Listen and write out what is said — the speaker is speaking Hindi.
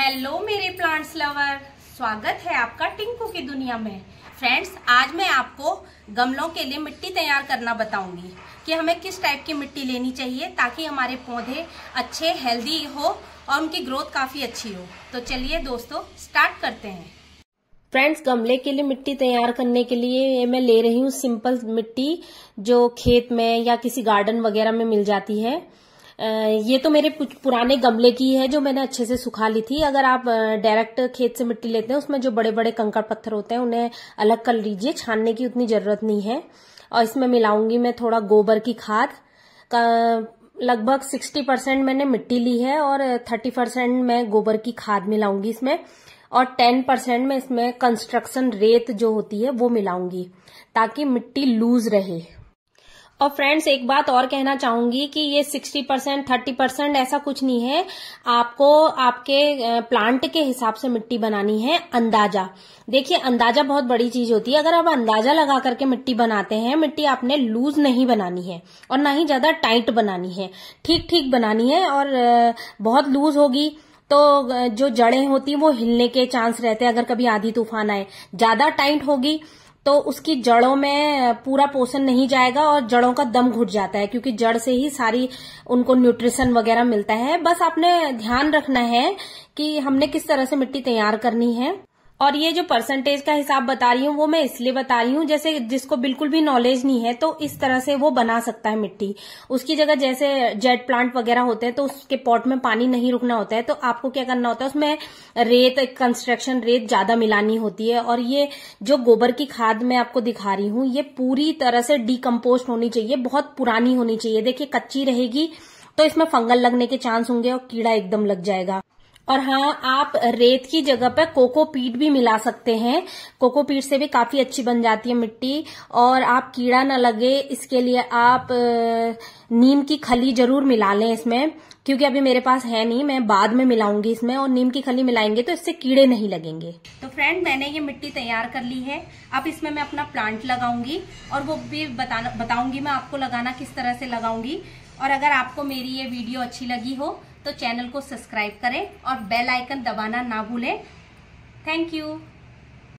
हेलो मेरे प्लांट्स लवर स्वागत है आपका टिंकू की दुनिया में फ्रेंड्स आज मैं आपको गमलों के लिए मिट्टी तैयार करना बताऊंगी कि हमें किस टाइप की मिट्टी लेनी चाहिए ताकि हमारे पौधे अच्छे हेल्दी हो और उनकी ग्रोथ काफ़ी अच्छी हो तो चलिए दोस्तों स्टार्ट करते हैं फ्रेंड्स गमले के लिए मिट्टी तैयार करने के लिए मैं ले रही हूँ सिंपल मिट्टी जो खेत में या किसी गार्डन वगैरह में मिल जाती है ये तो मेरे पुराने गमले की है जो मैंने अच्छे से सुखा ली थी अगर आप डायरेक्ट खेत से मिट्टी लेते हैं उसमें जो बड़े बड़े कंकड़ पत्थर होते हैं उन्हें अलग कर लीजिए छानने की उतनी ज़रूरत नहीं है और इसमें मिलाऊंगी मैं थोड़ा गोबर की खाद लगभग सिक्सटी परसेंट मैंने मिट्टी ली है और थर्टी परसेंट मैं गोबर की खाद मिलाऊंगी इसमें और टेन परसेंट में इसमें कंस्ट्रक्शन रेत जो होती है वो मिलाऊंगी ताकि मिट्टी लूज रहे और फ्रेंड्स एक बात और कहना चाहूंगी कि ये 60 परसेंट थर्टी परसेंट ऐसा कुछ नहीं है आपको आपके प्लांट के हिसाब से मिट्टी बनानी है अंदाजा देखिए अंदाजा बहुत बड़ी चीज होती है अगर आप अंदाजा लगा करके मिट्टी बनाते हैं मिट्टी आपने लूज नहीं बनानी है और ना ही ज्यादा टाइट बनानी है ठीक ठीक बनानी है और बहुत लूज होगी तो जो जड़ें होती वो हिलने के चांस रहते हैं अगर कभी आधी तूफान आए ज्यादा टाइट होगी तो उसकी जड़ों में पूरा पोषण नहीं जाएगा और जड़ों का दम घुट जाता है क्योंकि जड़ से ही सारी उनको न्यूट्रिशन वगैरह मिलता है बस आपने ध्यान रखना है कि हमने किस तरह से मिट्टी तैयार करनी है और ये जो परसेंटेज का हिसाब बता रही हूँ वो मैं इसलिए बता रही हूँ जैसे जिसको बिल्कुल भी नॉलेज नहीं है तो इस तरह से वो बना सकता है मिट्टी उसकी जगह जैसे जेट प्लांट वगैरह होते हैं तो उसके पॉट में पानी नहीं रुकना होता है तो आपको क्या करना होता है उसमें रेत कंस्ट्रक्शन रेत ज्यादा मिलानी होती है और ये जो गोबर की खाद मैं आपको दिखा रही हूँ ये पूरी तरह से डीकम्पोस्ट होनी चाहिए बहुत पुरानी होनी चाहिए देखिये कच्ची रहेगी तो इसमें फंगल लगने के चांस होंगे और कीड़ा एकदम लग जाएगा और हाँ आप रेत की जगह पर कोकोपीट भी मिला सकते हैं कोकोपीट से भी काफी अच्छी बन जाती है मिट्टी और आप कीड़ा ना लगे इसके लिए आप नीम की खली जरूर मिला लें इसमें क्योंकि अभी मेरे पास है नहीं मैं बाद में मिलाऊंगी इसमें और नीम की खली मिलाएंगे तो इससे कीड़े नहीं लगेंगे तो फ्रेंड मैंने ये मिट्टी तैयार कर ली है अब इसमें मैं अपना प्लांट लगाऊंगी और वो भी बताऊंगी मैं आपको लगाना किस तरह से लगाऊंगी और अगर आपको मेरी ये वीडियो अच्छी लगी हो तो चैनल को सब्सक्राइब करें और बेल आइकन दबाना ना भूलें थैंक यू